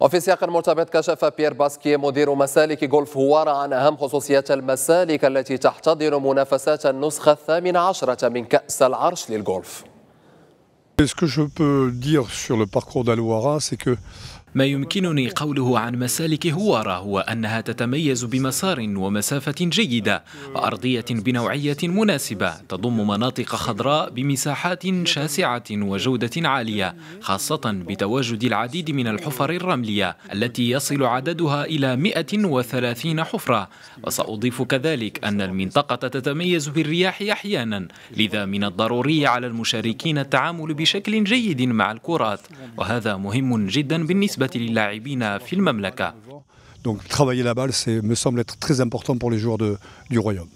وفي سياق مرتبط كشف بيير باسكي مدير مسالك غولف هوارا عن أهم خصوصيات المسالك التي تحتضن منافسات النسخة الثامنة عشرة من كأس العرش للغولف. Ce que je peux dire sur le parcours d'Alouara, c'est que ما يمكنني قوله عن مسالك هوارة هو أنها تتميز بمسار ومسافة جيدة وأرضية بنوعية مناسبة تضم مناطق خضراء بمساحات شاسعة وجودة عالية خاصة بتواجد العديد من الحفر الرملية التي يصل عددها إلى 130 حفرة وسأضيف كذلك أن المنطقة تتميز بالرياح أحيانا لذا من الضروري على المشاركين التعامل بشكل جيد مع الكرات وهذا مهم جدا بالنسبة Donc travailler la balle, c'est me semble être très important pour les joueurs de, du Royaume.